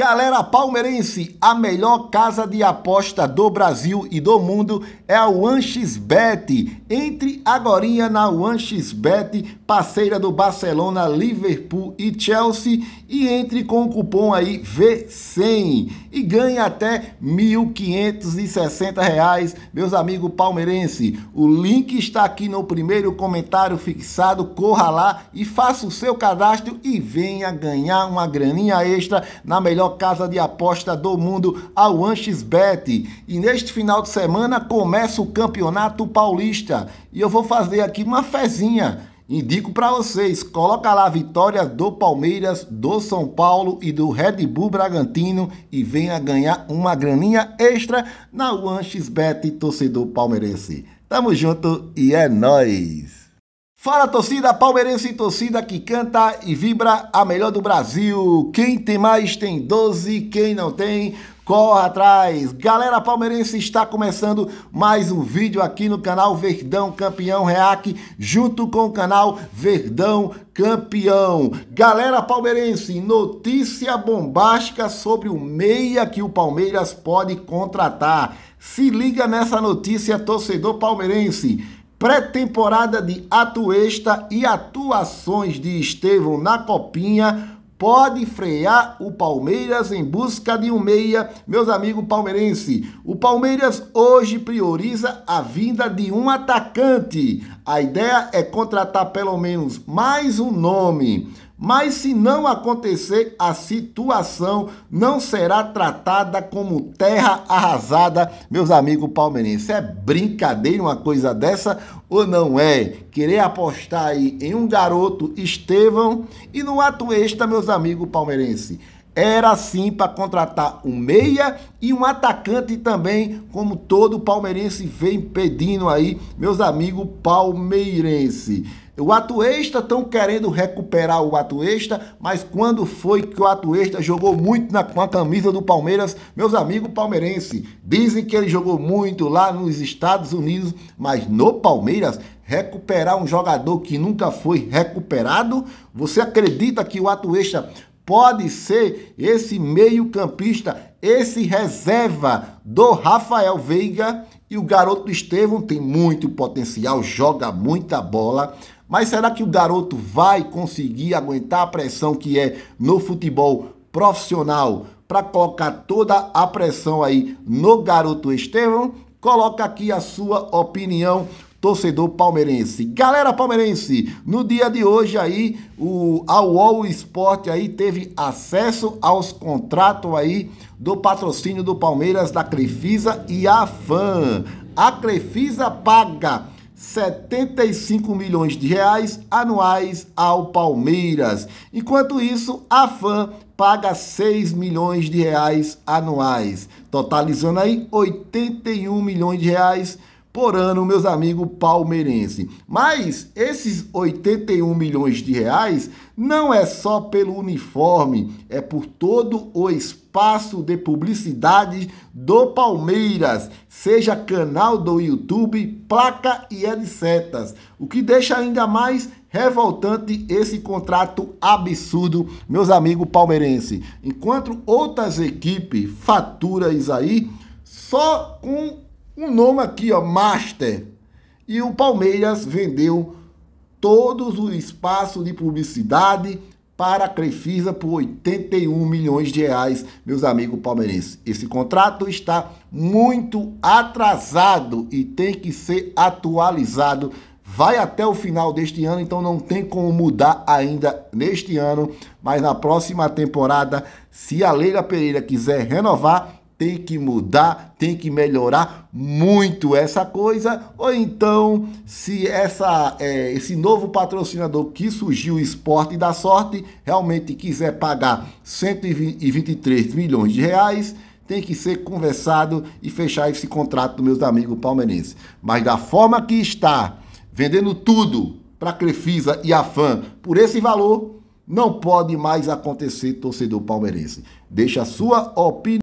Galera palmeirense, a melhor casa de aposta do Brasil e do mundo é a OneXBet. Entre agora na OneXBet, parceira do Barcelona, Liverpool e Chelsea, e entre com o cupom aí V100 e ganhe até R$ 1.560, reais, meus amigos palmeirense. O link está aqui no primeiro comentário fixado, corra lá e faça o seu cadastro e venha ganhar uma graninha extra na melhor casa de aposta do mundo, a OneXBet. E neste final de semana começa o Campeonato Paulista. E eu vou fazer aqui uma fezinha. Indico para vocês, coloca lá vitória do Palmeiras, do São Paulo e do Red Bull Bragantino e venha ganhar uma graninha extra na OneXBet, torcedor palmeirense. Tamo junto e é nóis! Fala torcida palmeirense, torcida que canta e vibra a melhor do Brasil. Quem tem mais tem 12, quem não tem, corre atrás. Galera palmeirense, está começando mais um vídeo aqui no canal Verdão Campeão Reac, junto com o canal Verdão Campeão. Galera palmeirense, notícia bombástica sobre o meia que o Palmeiras pode contratar. Se liga nessa notícia, torcedor palmeirense pré-temporada de Atuesta e atuações de Estevão na Copinha pode frear o Palmeiras em busca de um meia. Meus amigos palmeirense, o Palmeiras hoje prioriza a vinda de um atacante. A ideia é contratar pelo menos mais um nome. Mas se não acontecer, a situação não será tratada como terra arrasada, meus amigos palmeirenses. É brincadeira uma coisa dessa ou não é? Querer apostar aí em um garoto Estevão e no ato extra, meus amigos palmeirenses era sim para contratar um meia e um atacante também, como todo palmeirense vem pedindo aí, meus amigos palmeirense. O Atuesta estão querendo recuperar o Atuesta, mas quando foi que o Atuesta jogou muito na, com a camisa do Palmeiras? Meus amigos palmeirenses, dizem que ele jogou muito lá nos Estados Unidos, mas no Palmeiras recuperar um jogador que nunca foi recuperado? Você acredita que o Atuesta pode ser esse meio-campista, esse reserva do Rafael Veiga. E o garoto Estevam tem muito potencial, joga muita bola. Mas será que o garoto vai conseguir aguentar a pressão que é no futebol profissional para colocar toda a pressão aí no garoto Estevam? Coloca aqui a sua opinião torcedor palmeirense. Galera palmeirense, no dia de hoje aí, o, a UOL Esporte aí teve acesso aos contratos aí do patrocínio do Palmeiras, da Crefisa e a FAM. A Crefisa paga 75 milhões de reais anuais ao Palmeiras. Enquanto isso, a FAM paga 6 milhões de reais anuais, totalizando aí 81 milhões de reais por ano, meus amigos palmeirenses. Mas esses 81 milhões de reais não é só pelo uniforme, é por todo o espaço de publicidade do Palmeiras, seja canal do YouTube, placa e etc. O que deixa ainda mais revoltante esse contrato absurdo, meus amigos palmeirenses. Enquanto outras equipes faturam isso aí, só com um nome aqui, ó, Master. E o Palmeiras vendeu todos o espaço de publicidade para a Crefisa por 81 milhões de reais, meus amigos palmeirenses. Esse contrato está muito atrasado e tem que ser atualizado. Vai até o final deste ano, então não tem como mudar ainda neste ano, mas na próxima temporada, se a Leila Pereira quiser renovar, tem que mudar, tem que melhorar muito essa coisa, ou então se essa, é, esse novo patrocinador que surgiu, o Esporte da Sorte, realmente quiser pagar 123 milhões de reais, tem que ser conversado e fechar esse contrato dos meus amigos palmeirenses. Mas da forma que está, vendendo tudo para a Crefisa e a Fã por esse valor, não pode mais acontecer, torcedor palmeirense. Deixa a sua opinião.